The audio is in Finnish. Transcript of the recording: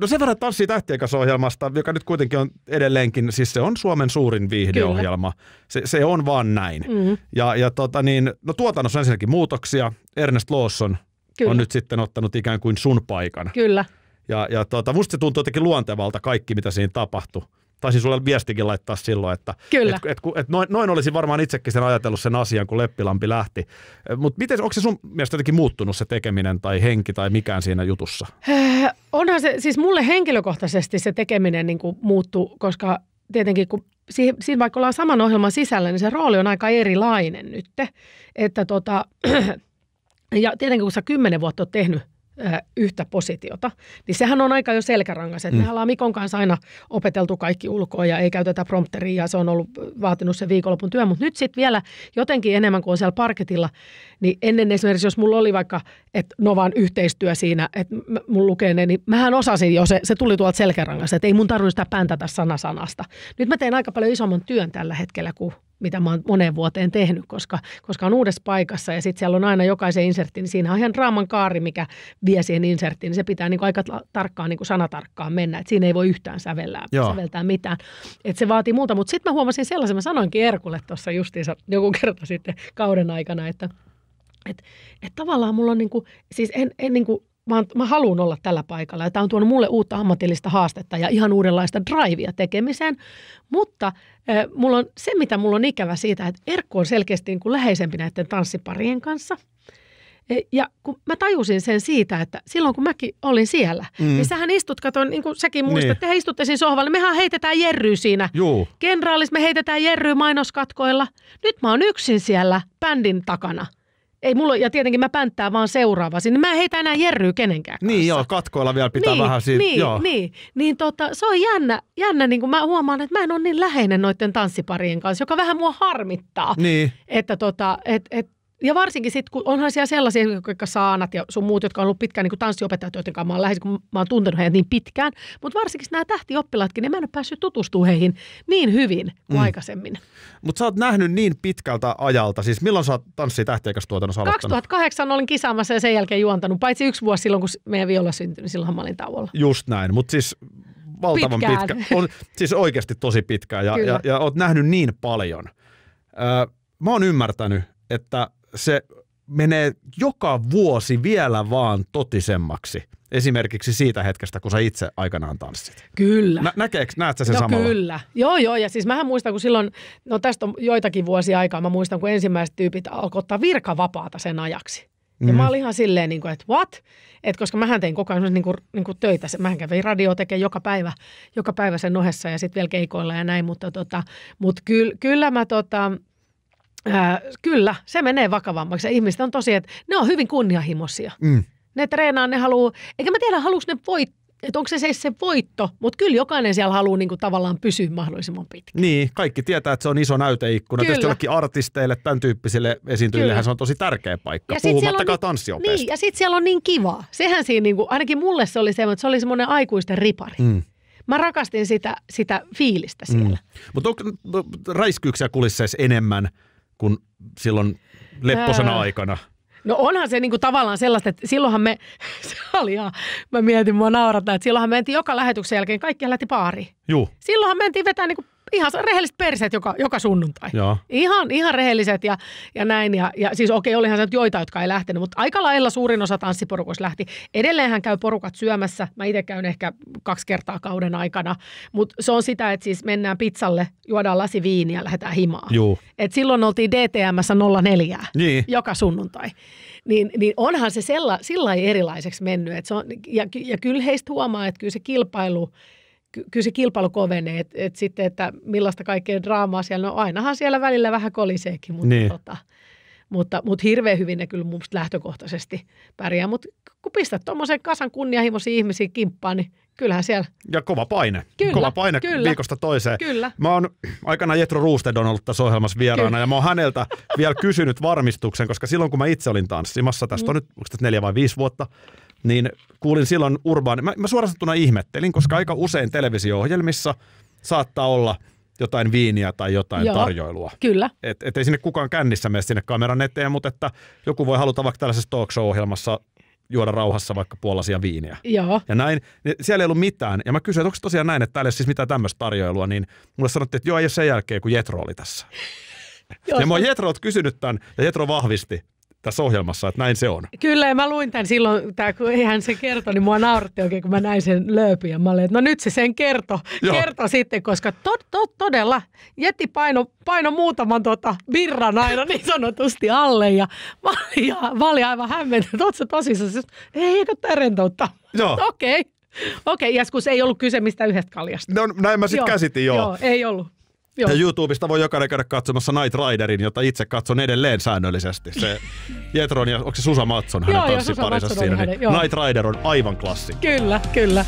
No sen verran Tanssi tähtien kanssa ohjelmasta, joka nyt kuitenkin on edelleenkin, siis se on Suomen suurin viihdeohjelma. Kyllä. Se, se, on vaan näin. mm Ja, ja tota niin, no tuotannossa on ensinnäkin muutoksia. Ernest Lawson Kyllä. on nyt sitten ottanut ikään kuin sun paikan. Kyllä. Ja, ja tota, musta se tuntuu jotenkin luontevalta kaikki, mitä siinä tapahtui taisin sulle viestikin laittaa silloin, että Kyllä. Et, et, et noin, noin olisi varmaan itsekin sen ajatellut sen asian, kun Leppilampi lähti. Mutta miten, onko se sun mielestä jotenkin muuttunut se tekeminen tai henki tai mikään siinä jutussa? Äh, onhan se, siis mulle henkilökohtaisesti se tekeminen niin muuttuu, koska tietenkin kun siihen, siinä vaikka ollaan saman ohjelman sisällä, niin se rooli on aika erilainen nyt. Että tota, ja tietenkin kun sä kymmenen vuotta oot tehnyt yhtä positiota, niin sehän on aika jo selkärangas. Että mm. Me ollaan Mikon kanssa aina opeteltu kaikki ulkoa ja ei käytetä prompteria ja se on ollut vaatinut se viikonlopun työn. Mutta nyt sitten vielä jotenkin enemmän kuin on siellä parketilla, niin ennen esimerkiksi jos mulla oli vaikka että Novan yhteistyö siinä, että mun lukee ne, niin mähän osasin jo, se, se tuli tuolta selkärangasta, että ei mun tarvinnut sitä päntätä sana sanasta. Nyt mä teen aika paljon isomman työn tällä hetkellä kuin mitä mä oon moneen vuoteen tehnyt, koska, koska on uudessa paikassa ja sitten siellä on aina jokaisen insertin, niin siinä on ihan raaman kaari, mikä vie siihen inserttiin, niin se pitää niin aika tarkkaan, niin kuin sanatarkkaan mennä, että siinä ei voi yhtään sävellää, säveltää mitään. Et se vaatii muuta, mutta sitten mä huomasin sellaisen, mä sanoinkin Erkulle tuossa justiinsa joku kerta sitten kauden aikana, että et, et tavallaan mulla on niinku, siis en, en niinku mä, oon, mä haluan olla tällä paikalla ja tämä on tuonut mulle uutta ammatillista haastetta ja ihan uudenlaista drivea tekemiseen, mutta äh, mulla on se, mitä mulla on ikävä siitä, että Erkko on selkeästi niin kuin läheisempi näiden tanssiparien kanssa. E, ja kun mä tajusin sen siitä, että silloin kun mäkin olin siellä, mm. niin sähän istut, kato, niin kuin säkin niin. muistat, niin. te istutte siinä sohvalle, mehän heitetään jerryä siinä. Juu. Kenraalis me heitetään jerryä mainoskatkoilla. Nyt mä oon yksin siellä bändin takana ei mulla, ja tietenkin mä pänttään vaan seuraava sinne. Mä en heitä enää jerryy kenenkään niin kanssa. Niin joo, katkoilla vielä pitää niin, vähän siitä. Niin, joo. niin, niin tota, se on jännä, jännä niin kuin mä huomaan, että mä en ole niin läheinen noiden tanssiparien kanssa, joka vähän mua harmittaa. Niin. Että tota, et, et, ja varsinkin sitten, kun onhan siellä sellaisia, jotka saanat ja sun muut, jotka on ollut pitkään niin tanssiopettajat, joiden kanssa mä oon lähes, kun mä oon tuntenut heidät niin pitkään. Mutta varsinkin nämä tähtioppilaatkin, niin mä en ole päässyt tutustumaan heihin niin hyvin kuin mm. aikaisemmin. Mutta sä oot nähnyt niin pitkältä ajalta, siis milloin sä oot tanssi tähtiäkäs tuotannossa 2008 olin kisaamassa ja sen jälkeen juontanut, paitsi yksi vuosi silloin, kun meidän violla syntyi, niin silloin mä olin tauolla. Just näin, mutta siis valtavan pitkään. pitkä. On, siis oikeasti tosi pitkään ja, ja, ja oot nähnyt niin paljon. Öö, mä oon ymmärtänyt, että se menee joka vuosi vielä vaan totisemmaksi. Esimerkiksi siitä hetkestä, kun sä itse aikanaan tanssit. Kyllä. Nä- näkeekö, näet sä sen no samalla? kyllä. Joo, joo. Ja siis mähän muistan, kun silloin, no tästä on joitakin vuosia aikaa, mä muistan, kun ensimmäiset tyypit alkoi ottaa virkavapaata sen ajaksi. Ja mm. mä olin ihan silleen, niin kuin, että what? Et koska mähän tein koko ajan niin kuin, niin kuin töitä. Mähän kävin radio tekemään joka päivä, joka päivä sen ohessa ja sitten vielä keikoilla ja näin. Mutta tota, mut kyl, kyllä mä tota, Ää, kyllä, se menee vakavammaksi. Ja ihmiset on tosi, että ne on hyvin kunnianhimoisia. Mm. Ne treenaa, ne haluaa, eikä mä tiedä, haluaisi ne voittaa että onko se se, se voitto, mutta kyllä jokainen siellä haluaa niinku tavallaan pysyä mahdollisimman pitkään. Niin, kaikki tietää, että se on iso näyteikkuna. Kyllä. Tietysti artisteille, tämän tyyppisille esiintyjillehän se on tosi tärkeä paikka, ja puhumattakaan ni- tanssiopeista. Niin, ja sitten siellä on niin kivaa. Sehän siinä, niinku, ainakin mulle se oli se, että se oli semmoinen aikuisten ripari. Mm. Mä rakastin sitä, sitä fiilistä siellä. Mm. Mutta onko no, räiskyyksiä kulisseissa enemmän – kun silloin lepposana Ää... aikana? No onhan se niinku tavallaan sellaista, että silloinhan me, se oli ihan, mä mietin, mua naurata, että silloinhan mentiin joka lähetyksen jälkeen, kaikki lähti baariin. Juu. Silloinhan mentiin vetää niinku ihan rehelliset perseet joka, joka sunnuntai. Joo. Ihan, ihan rehelliset ja, ja näin. Ja, ja siis okei, okay, olihan se joita, jotka ei lähtenyt, mutta aika lailla suurin osa tanssiporukoista lähti. Edelleen hän käy porukat syömässä. Mä itse käyn ehkä kaksi kertaa kauden aikana. Mutta se on sitä, että siis mennään pizzalle, juodaan lasi viiniä ja lähdetään himaan. Juu. Et silloin oltiin DTMssä 04 niin. joka sunnuntai. Niin, niin onhan se sella, sillä erilaiseksi mennyt. Et se on, ja, ja kyllä heistä huomaa, että kyllä se kilpailu – kyllä se kilpailu kovenee, että et sitten, että millaista kaikkea draamaa siellä, no ainahan siellä välillä vähän koliseekin, mutta, niin. tota, mutta, mutta hirveän hyvin ne kyllä mun lähtökohtaisesti pärjää, mutta kun pistät tuommoisen kasan kunnianhimoisia ihmisiä kimppaan, niin kyllähän siellä... Ja kova paine. Kyllä, kova paine kyllä, viikosta toiseen. Kyllä. Mä oon aikana Jetro Roosted on ollut tässä ohjelmassa vieraana kyllä. ja mä oon häneltä vielä kysynyt varmistuksen, koska silloin kun mä itse olin tanssimassa, tästä mm. on nyt, onko neljä vai viisi vuotta, niin kuulin silloin urbaani. mä, mä suorastaan ihmettelin, koska aika usein televisio-ohjelmissa saattaa olla jotain viiniä tai jotain Joo, tarjoilua. Kyllä. Et, et ei sinne kukaan kännissä mene sinne kameran eteen, mutta että joku voi haluta vaikka tällaisessa talk show-ohjelmassa juoda rauhassa vaikka puolaisia viiniä. Joo. Ja näin, niin siellä ei ollut mitään. Ja mä kysyin, että onko tosiaan näin, että täällä ei siis mitään tämmöistä tarjoilua, niin mulle sanottiin, että joo, ei ole sen jälkeen, kun Jetro oli tässä. Joo, ja mä oon Jetrolta kysynyt tämän, ja Jetro vahvisti, tässä ohjelmassa, että näin se on. Kyllä, ja mä luin tämän silloin, tää, kun hän se kertoi, niin mua nauratti oikein, kun mä näin sen lööpin. Ja mä olin, että no nyt se sen kerto, kerto sitten, koska to, to, todella jätti paino, paino muutaman tota virran aina niin sanotusti alle. Ja mä olin, ja, mä olin aivan hämmentynyt, ootko tosissaan? Siis, ei, eikö tämä rentoutta? Joo. Okei. Okay. Okei, okay, ja kun se ei ollut kyse mistä yhdestä kaljasta. No näin mä sitten käsitin, joo. Joo, ei ollut. Joo. Ja YouTubesta voi jokainen käydä katsomassa Night Riderin, jota itse katson edelleen säännöllisesti. Se Jetron ja onko se Susa Matson hänen tanssiparinsa siinä. Niin Night Rider on aivan klassikko. Kyllä, kyllä.